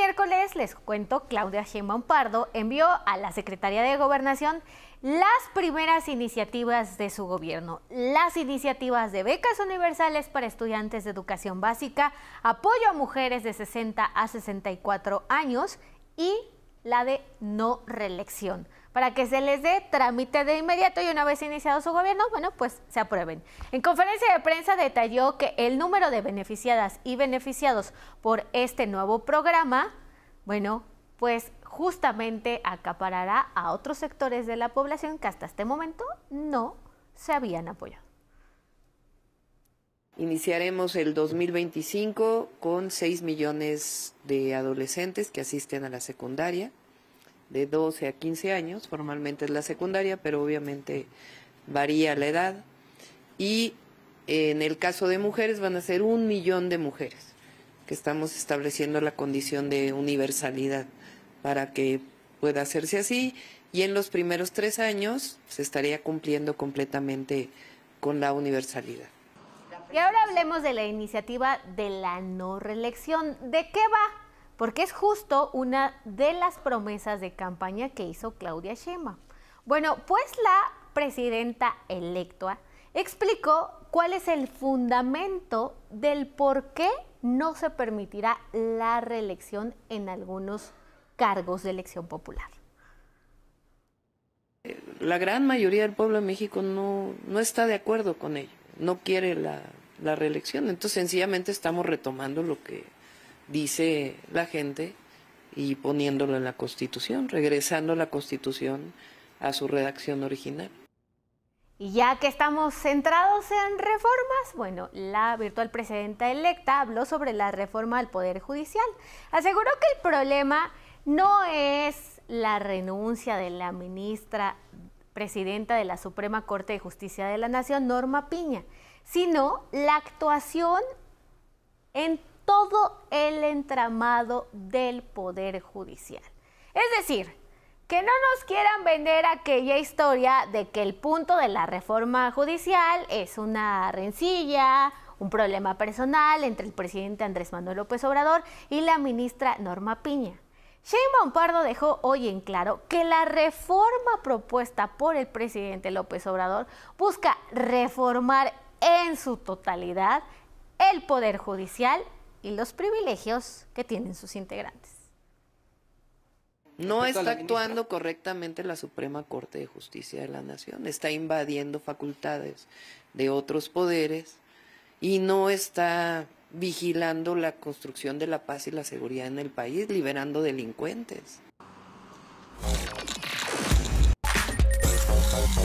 miércoles les cuento, Claudia Sheinbaum Pardo envió a la Secretaría de Gobernación las primeras iniciativas de su gobierno, las iniciativas de becas universales para estudiantes de educación básica, apoyo a mujeres de 60 a 64 años y la de no reelección para que se les dé trámite de inmediato y una vez iniciado su gobierno, bueno, pues se aprueben. En conferencia de prensa detalló que el número de beneficiadas y beneficiados por este nuevo programa, bueno, pues justamente acaparará a otros sectores de la población que hasta este momento no se habían apoyado. Iniciaremos el 2025 con 6 millones de adolescentes que asisten a la secundaria, de 12 a 15 años, formalmente es la secundaria, pero obviamente varía la edad. Y eh, en el caso de mujeres van a ser un millón de mujeres, que estamos estableciendo la condición de universalidad para que pueda hacerse así. Y en los primeros tres años se estaría cumpliendo completamente con la universalidad. Y ahora hablemos de la iniciativa de la no reelección. ¿De qué va? porque es justo una de las promesas de campaña que hizo Claudia Sheinbaum. Bueno, pues la presidenta electa explicó cuál es el fundamento del por qué no se permitirá la reelección en algunos cargos de elección popular. La gran mayoría del pueblo de México no, está de acuerdo con ello, no quiere la reelección, entonces sencillamente estamos retomando lo que dice la gente y poniéndolo en la Constitución, regresando la Constitución a su redacción original. Y ya que estamos centrados en reformas, bueno, la virtual presidenta electa habló sobre la reforma al Poder Judicial. Aseguró que el problema no es la renuncia de la ministra presidenta de la Suprema Corte de Justicia de la Nación, Norma Piña, sino la actuación en todo el entramado del Poder Judicial. Es decir, que no nos quieran vender aquella historia de que el punto de la reforma judicial es una rencilla, un problema personal entre el presidente Andrés Manuel López Obrador y la ministra Norma Piña. Shane Bompardo dejó hoy en claro que la reforma propuesta por el presidente López Obrador busca reformar en su totalidad el Poder Judicial y los privilegios que tienen sus integrantes. No está actuando correctamente la Suprema Corte de Justicia de la Nación, está invadiendo facultades de otros poderes y no está vigilando la construcción de la paz y la seguridad en el país, liberando delincuentes.